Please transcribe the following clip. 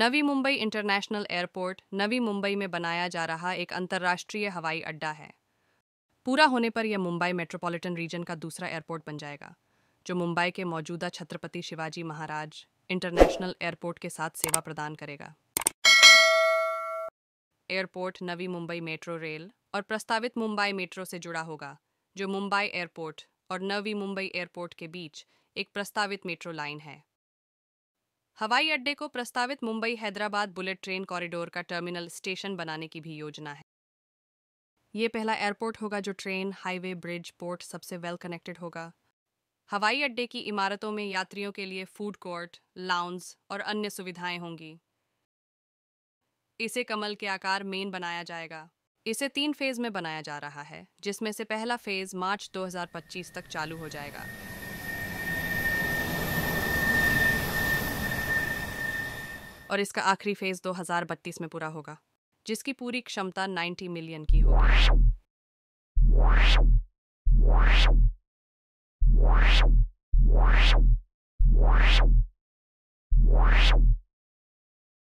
नवी Mumbai international airport Navi Mumbai में बनाया जा रहा एक अंतर्राष्ट्रीय हवाई अड्डा है पूरा होने पर यह मुंबई मेट्रोपॉलिटन रीजन का दूसरा एयरपोर्ट बन जाएगा जो मुंबई के मौजूदा छत्रपति शिवाजी महाराज इंटरनेशनल एयरपोर्ट के साथ सेवा प्रदान करेगा airport Navi Mumbai metro rail और प्रस्तावित मुंबई मेट्रो से जुड़ा होगा जो मुंबई एयरपोर्ट और नवी मुंबई एयरपोर्ट के बीच एक प्रस्तावित मेट्रो लाइन है हवाई अड्डे को प्रस्तावित Mumbai Hyderabad bullet train corridor का टर्मिनल स्टेशन बनाने की भी योजना है ये पहला एयरपोर्ट होगा जो ट्रेन हाईवे ब्रिज पोर्ट सबसे वेल कनेक्टेड होगा हवाई अड्डे की इमारतों में यात्रियों के लिए फूड कोर्ट लाउंज और अन्य सुविधाएं होंगी इसे कमल के आकार मेन बनाया जाएगा इसे तीन फेज में बनाया जा रहा है जिसमें से पहला फेज मार्च 2025 तक चालू हो जाएगा और इसका आखिरी फेज 2032 में पूरा होगा जिसकी पूरी क्षमता 90 मिलियन की होगी